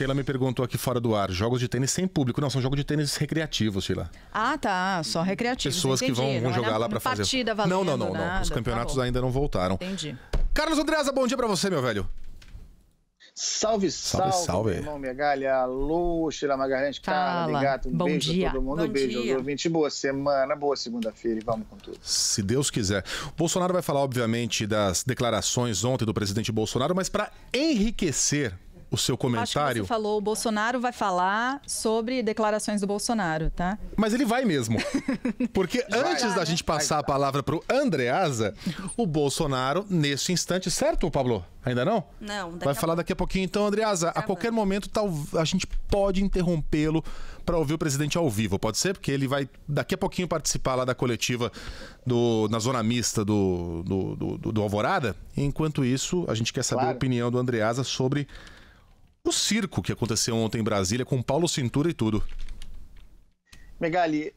Sheila me perguntou aqui fora do ar: jogos de tênis sem público. Não, são jogos de tênis recreativos, Sheila. Ah, tá. Só recreativos. Pessoas entendi. que vão, vão jogar lá para fazer. Partida valendo, não, não, não, nada. Os tá campeonatos tá ainda não voltaram. Entendi. Carlos Andreasa, bom dia para você, meu velho. Salve, salve, salve, salve. irmão Megalha, alô, Sheila Magalhães, Fala. Carla, um Bom beijo dia. todo mundo, Bom um beijo dia. ouvinte, boa semana, boa segunda-feira e vamos com tudo. Se Deus quiser. Bolsonaro vai falar, obviamente, das declarações ontem do presidente Bolsonaro, mas para enriquecer o seu comentário. Acho que você falou, o Bolsonaro vai falar sobre declarações do Bolsonaro, tá? Mas ele vai mesmo. Porque antes vai, da né? gente passar a palavra pro Andreasa, o Bolsonaro, neste instante, certo, Pablo? Ainda não? Não. Vai falar daqui a pouquinho. Então, Andreasa, a tá qualquer momento tal, a gente pode interrompê-lo para ouvir o presidente ao vivo, pode ser? Porque ele vai daqui a pouquinho participar lá da coletiva do, na zona mista do, do, do, do Alvorada. Enquanto isso, a gente quer saber claro. a opinião do Andreasa sobre o circo que aconteceu ontem em Brasília com Paulo Cintura e tudo. Megali,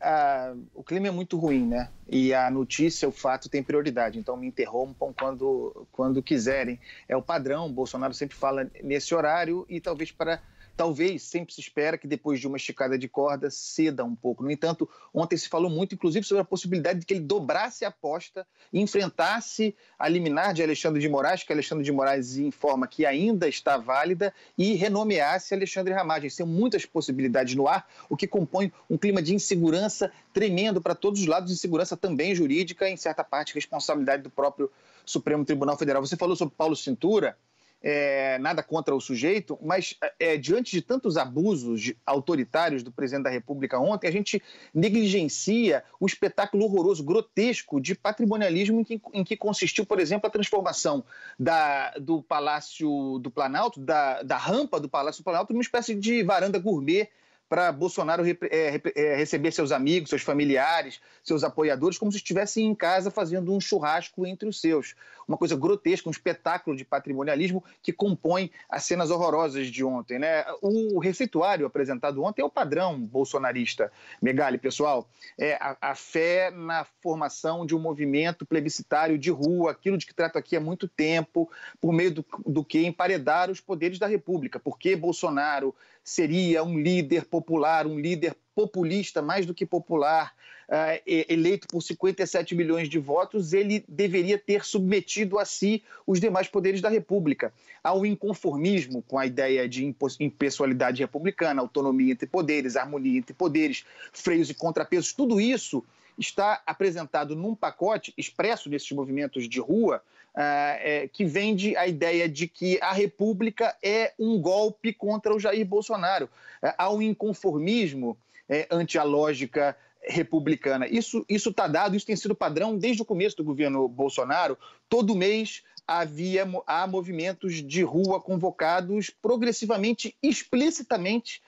o clima é muito ruim, né? E a notícia, o fato tem prioridade, então me interrompam quando, quando quiserem. É o padrão, Bolsonaro sempre fala nesse horário e talvez para Talvez sempre se espera que depois de uma esticada de corda ceda um pouco. No entanto, ontem se falou muito, inclusive, sobre a possibilidade de que ele dobrasse a aposta, enfrentasse a liminar de Alexandre de Moraes, que Alexandre de Moraes informa que ainda está válida, e renomeasse Alexandre Ramagem. São muitas possibilidades no ar, o que compõe um clima de insegurança tremendo para todos os lados, insegurança também jurídica, em certa parte, responsabilidade do próprio Supremo Tribunal Federal. Você falou sobre Paulo Cintura é, nada contra o sujeito, mas é, diante de tantos abusos autoritários do presidente da República ontem, a gente negligencia o espetáculo horroroso, grotesco de patrimonialismo em que, em que consistiu, por exemplo, a transformação da, do Palácio do Planalto, da, da rampa do Palácio do Planalto, numa espécie de varanda gourmet para Bolsonaro é, é, receber seus amigos, seus familiares, seus apoiadores, como se estivessem em casa fazendo um churrasco entre os seus. Uma coisa grotesca, um espetáculo de patrimonialismo que compõe as cenas horrorosas de ontem. Né? O receituário apresentado ontem é o padrão bolsonarista. Megali, pessoal, é a, a fé na formação de um movimento plebiscitário de rua, aquilo de que trato aqui há muito tempo, por meio do, do que emparedar os poderes da República, porque Bolsonaro seria um líder popular popular, um líder populista, mais do que popular, eh, eleito por 57 milhões de votos, ele deveria ter submetido a si os demais poderes da República. Há um inconformismo com a ideia de impessoalidade republicana, autonomia entre poderes, harmonia entre poderes, freios e contrapesos, tudo isso está apresentado num pacote expresso nesses movimentos de rua ah, é, que vende a ideia de que a República é um golpe contra o Jair Bolsonaro. É, há um inconformismo é, ante a lógica republicana. Isso está dado, isso tem sido padrão desde o começo do governo Bolsonaro. Todo mês havia há movimentos de rua convocados progressivamente, explicitamente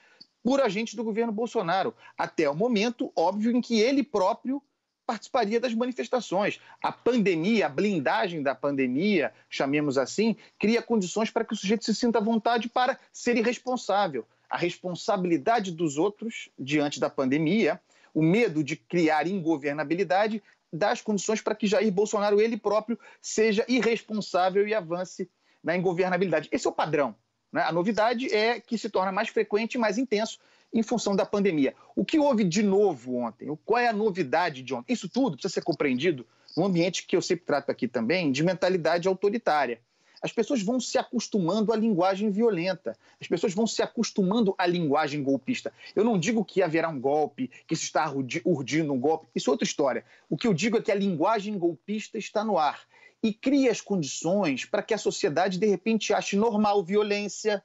por agente do governo Bolsonaro, até o momento, óbvio, em que ele próprio participaria das manifestações. A pandemia, a blindagem da pandemia, chamemos assim, cria condições para que o sujeito se sinta à vontade para ser irresponsável. A responsabilidade dos outros diante da pandemia, o medo de criar ingovernabilidade, dá as condições para que Jair Bolsonaro, ele próprio, seja irresponsável e avance na ingovernabilidade. Esse é o padrão. Né? A novidade é que se torna mais frequente e mais intenso em função da pandemia. O que houve de novo ontem? Qual é a novidade de ontem? Isso tudo precisa ser compreendido num ambiente que eu sempre trato aqui também de mentalidade autoritária. As pessoas vão se acostumando à linguagem violenta, as pessoas vão se acostumando à linguagem golpista. Eu não digo que haverá um golpe, que se está urdindo um golpe, isso é outra história. O que eu digo é que a linguagem golpista está no ar e cria as condições para que a sociedade, de repente, ache normal violência,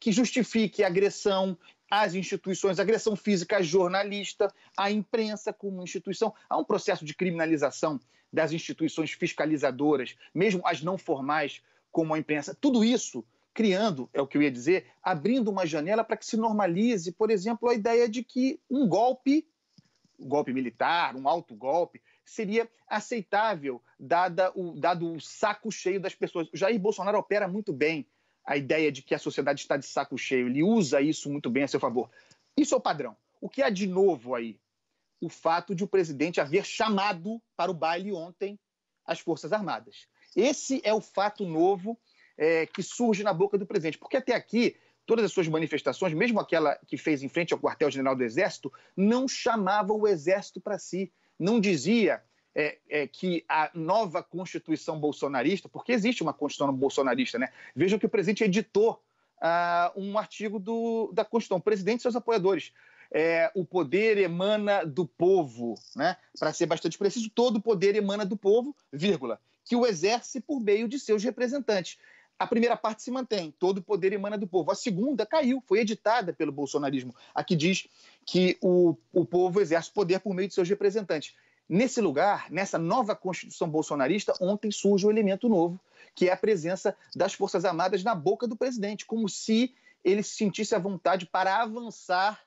que justifique a agressão às instituições, agressão física a jornalista, à imprensa como instituição. Há um processo de criminalização das instituições fiscalizadoras, mesmo as não formais, como a imprensa. Tudo isso criando, é o que eu ia dizer, abrindo uma janela para que se normalize, por exemplo, a ideia de que um golpe, um golpe militar, um alto golpe, seria aceitável, dada o, dado o saco cheio das pessoas. O Jair Bolsonaro opera muito bem a ideia de que a sociedade está de saco cheio, ele usa isso muito bem a seu favor. Isso é o padrão. O que há de novo aí? O fato de o presidente haver chamado para o baile ontem as Forças Armadas. Esse é o fato novo é, que surge na boca do presidente, porque até aqui todas as suas manifestações, mesmo aquela que fez em frente ao quartel-general do Exército, não chamava o Exército para si não dizia é, é, que a nova Constituição bolsonarista, porque existe uma Constituição bolsonarista, né? Veja que o presidente editou ah, um artigo do, da Constituição, o presidente e seus apoiadores. É, o poder emana do povo, né? Para ser bastante preciso, todo o poder emana do povo, vírgula, que o exerce por meio de seus representantes a primeira parte se mantém, todo o poder emana do povo. A segunda caiu, foi editada pelo bolsonarismo. Aqui diz que o, o povo exerce poder por meio de seus representantes. Nesse lugar, nessa nova Constituição bolsonarista, ontem surge um elemento novo, que é a presença das Forças Armadas na boca do presidente, como se ele se sentisse à vontade para avançar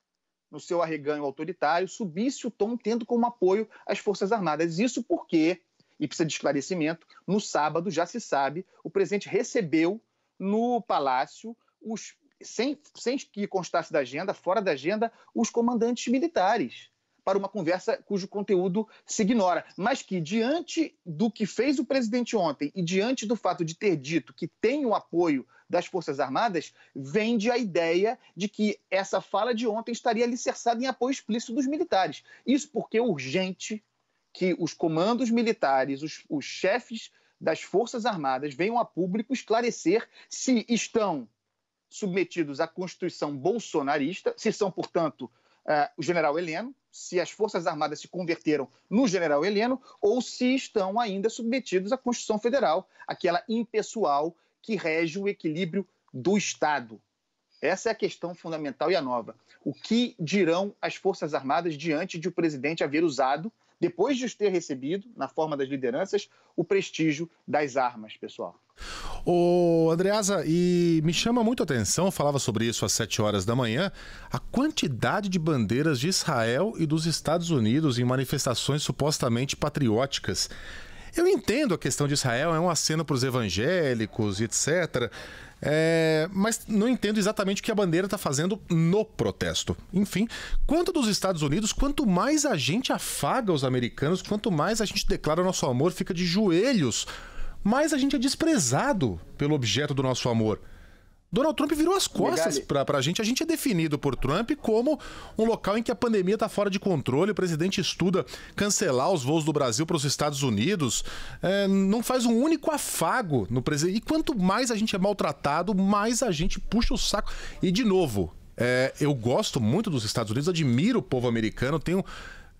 no seu arreganho autoritário, subisse o tom tendo como apoio as Forças Armadas. Isso porque e precisa de esclarecimento. No sábado, já se sabe, o presidente recebeu no palácio os sem, sem que constasse da agenda, fora da agenda, os comandantes militares para uma conversa cujo conteúdo se ignora, mas que diante do que fez o presidente ontem e diante do fato de ter dito que tem o apoio das Forças Armadas, vende a ideia de que essa fala de ontem estaria alicerçada em apoio explícito dos militares. Isso porque é urgente que os comandos militares, os, os chefes das Forças Armadas venham a público esclarecer se estão submetidos à Constituição bolsonarista, se são, portanto, uh, o general Heleno, se as Forças Armadas se converteram no general Heleno, ou se estão ainda submetidos à Constituição Federal, aquela impessoal que rege o equilíbrio do Estado. Essa é a questão fundamental e a nova. O que dirão as Forças Armadas diante de o presidente haver usado depois de os ter recebido, na forma das lideranças, o prestígio das armas, pessoal. Ô, Andreasa, e me chama muito a atenção, falava sobre isso às 7 horas da manhã, a quantidade de bandeiras de Israel e dos Estados Unidos em manifestações supostamente patrióticas. Eu entendo a questão de Israel, é um aceno para os evangélicos, etc. É, mas não entendo exatamente o que a bandeira está fazendo no protesto. Enfim, quanto dos Estados Unidos, quanto mais a gente afaga os americanos, quanto mais a gente declara nosso amor, fica de joelhos, mais a gente é desprezado pelo objeto do nosso amor. Donald Trump virou as costas para a gente. A gente é definido por Trump como um local em que a pandemia está fora de controle. O presidente estuda cancelar os voos do Brasil para os Estados Unidos. É, não faz um único afago no presidente. E quanto mais a gente é maltratado, mais a gente puxa o saco. E, de novo, é, eu gosto muito dos Estados Unidos, admiro o povo americano, tenho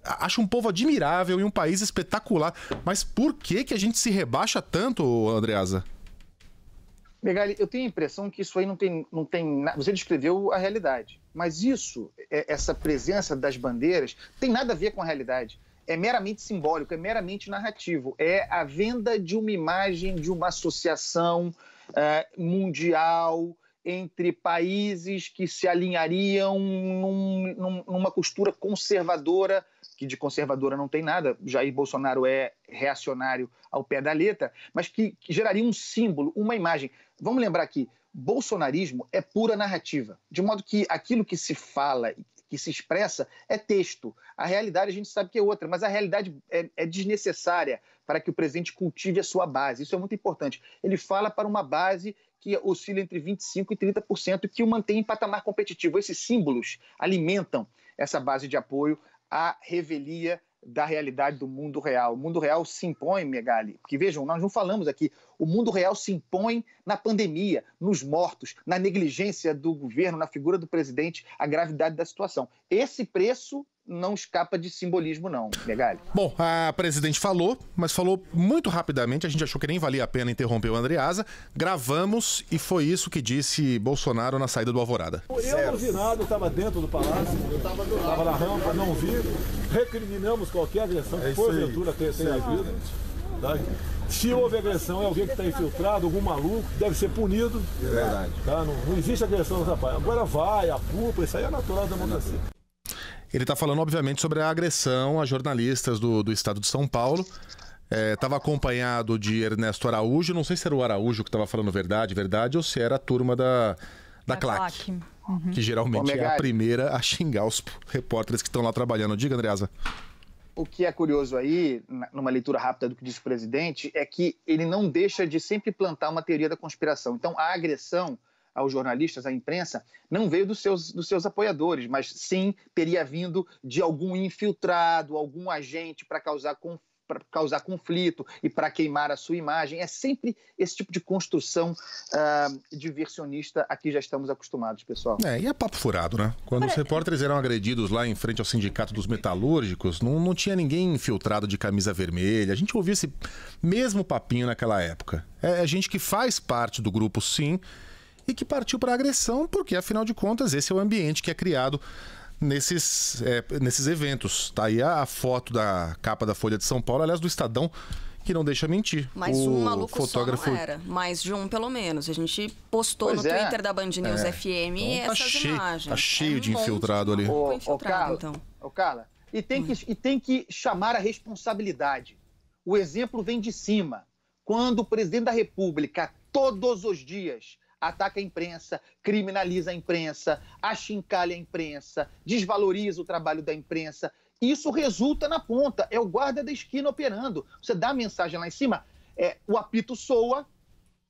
acho um povo admirável e um país espetacular. Mas por que, que a gente se rebaixa tanto, Andreasa? Megali, eu tenho a impressão que isso aí não tem, não tem Você descreveu a realidade, mas isso, é, essa presença das bandeiras, tem nada a ver com a realidade. É meramente simbólico, é meramente narrativo. É a venda de uma imagem de uma associação é, mundial entre países que se alinhariam num, num, numa costura conservadora, que de conservadora não tem nada, Jair Bolsonaro é reacionário ao pé da letra, mas que, que geraria um símbolo, uma imagem. Vamos lembrar aqui, bolsonarismo é pura narrativa, de modo que aquilo que se fala, que se expressa, é texto. A realidade a gente sabe que é outra, mas a realidade é, é desnecessária para que o presidente cultive a sua base. Isso é muito importante. Ele fala para uma base que oscila entre 25% e 30%, que o mantém em patamar competitivo. Esses símbolos alimentam essa base de apoio à revelia da realidade do mundo real. O mundo real se impõe, Megali, porque vejam, nós não falamos aqui, o mundo real se impõe na pandemia, nos mortos, na negligência do governo, na figura do presidente, a gravidade da situação. Esse preço não escapa de simbolismo, não, legal Bom, a presidente falou, mas falou muito rapidamente. A gente achou que nem valia a pena interromper o Andreasa. Gravamos e foi isso que disse Bolsonaro na saída do Alvorada. Eu não vi nada, eu estava dentro do palácio, eu estava na rampa, não vi. Recriminamos qualquer agressão é que é porventura tenha havido. Tá? Se houve agressão, é alguém que está infiltrado, algum maluco, deve ser punido. É verdade. Tá? Não, não existe agressão nessa parte. Agora vai, a culpa, isso aí é natural da democracia. Ele está falando, obviamente, sobre a agressão a jornalistas do, do estado de São Paulo. Estava é, acompanhado de Ernesto Araújo, não sei se era o Araújo que estava falando verdade, verdade, ou se era a turma da, da, da Claque. Claque. Uhum. Que geralmente Omega. é a primeira a xingar os repórteres que estão lá trabalhando. Diga, Andreasa. O que é curioso aí, numa leitura rápida do que disse o presidente, é que ele não deixa de sempre plantar uma teoria da conspiração. Então, a agressão aos jornalistas, à imprensa, não veio dos seus, dos seus apoiadores, mas sim teria vindo de algum infiltrado, algum agente para causar conflito para causar conflito e para queimar a sua imagem. É sempre esse tipo de construção uh, diversionista a que já estamos acostumados, pessoal. É, e é papo furado, né? Quando Olha... os repórteres eram agredidos lá em frente ao Sindicato dos Metalúrgicos, não, não tinha ninguém infiltrado de camisa vermelha. A gente ouvia esse mesmo papinho naquela época. É, é gente que faz parte do grupo, sim e que partiu para agressão, porque afinal de contas esse é o ambiente que é criado nesses, é, nesses eventos. Tá aí a, a, foto da capa da Folha de São Paulo, aliás, do Estadão, que não deixa mentir. Mas o um maluco fotógrafo... só não era, mais de um pelo menos. A gente postou pois no é. Twitter da Band News é. FM então, tá essas tá cheio, imagens. Tá cheio de infiltrado ali. Ô, infiltrado, então. e tem, que, e tem que chamar a responsabilidade. O exemplo vem de cima. Quando o presidente da República, todos os dias, ataca a imprensa, criminaliza a imprensa, achincalha a imprensa, desvaloriza o trabalho da imprensa. Isso resulta na ponta, é o guarda da esquina operando. Você dá a mensagem lá em cima, é, o apito soa,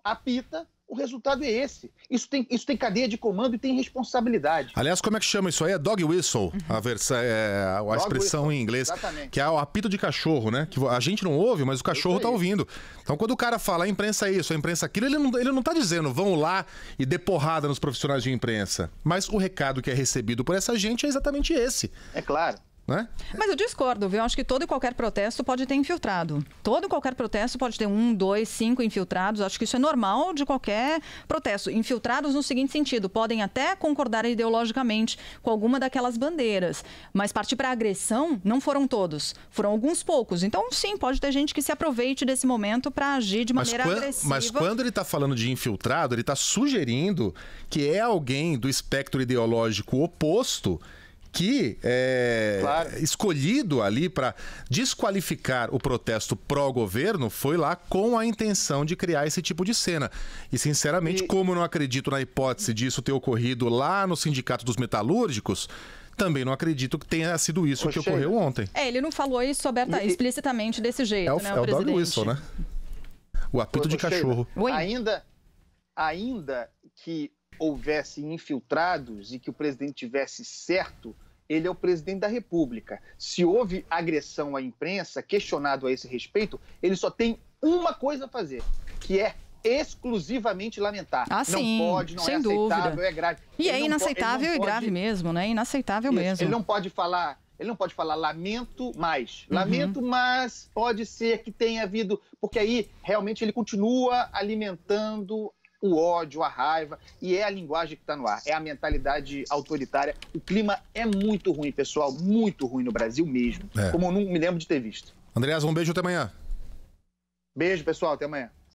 apita, o resultado é esse. Isso tem, isso tem cadeia de comando e tem responsabilidade. Aliás, como é que chama isso aí? É dog whistle, uhum. a, versa, é, a expressão whistle, em inglês. Exatamente. Que é o apito de cachorro, né? Que a gente não ouve, mas o cachorro tá ouvindo. Então, quando o cara fala a imprensa é isso, a imprensa é aquilo, ele não, ele não tá dizendo vão lá e dê porrada nos profissionais de imprensa. Mas o recado que é recebido por essa gente é exatamente esse. É claro. Né? Mas eu discordo, viu? Eu acho que todo e qualquer protesto pode ter infiltrado. Todo e qualquer protesto pode ter um, dois, cinco infiltrados. acho que isso é normal de qualquer protesto. Infiltrados no seguinte sentido: podem até concordar ideologicamente com alguma daquelas bandeiras, mas partir para agressão não foram todos, foram alguns poucos. Então, sim, pode ter gente que se aproveite desse momento para agir de maneira mas quando, agressiva. Mas quando ele está falando de infiltrado, ele está sugerindo que é alguém do espectro ideológico oposto que é, claro. escolhido ali para desqualificar o protesto pró-governo foi lá com a intenção de criar esse tipo de cena. E, sinceramente, e... como não acredito na hipótese disso ter ocorrido lá no Sindicato dos Metalúrgicos, também não acredito que tenha sido isso Oxê. que ocorreu ontem. É, ele não falou isso aberta, explicitamente desse jeito, é o, né? É o, o Wilson, né? O apito Oxê. de cachorro. Ainda, ainda que houvesse infiltrados e que o presidente tivesse certo ele é o presidente da República. Se houve agressão à imprensa, questionado a esse respeito, ele só tem uma coisa a fazer, que é exclusivamente lamentar. Ah, não sim, pode, não é sem é aceitável, dúvida. é grave. E ele é inaceitável pode, e grave pode... mesmo, né? Inaceitável Isso, mesmo. Ele não pode falar ele não pode falar lamento mais. Uhum. Lamento, uhum. mas pode ser que tenha havido. Porque aí realmente ele continua alimentando o ódio, a raiva, e é a linguagem que está no ar, é a mentalidade autoritária. O clima é muito ruim, pessoal, muito ruim no Brasil mesmo, é. como eu não me lembro de ter visto. Andreas, um beijo até amanhã. Beijo, pessoal, até amanhã.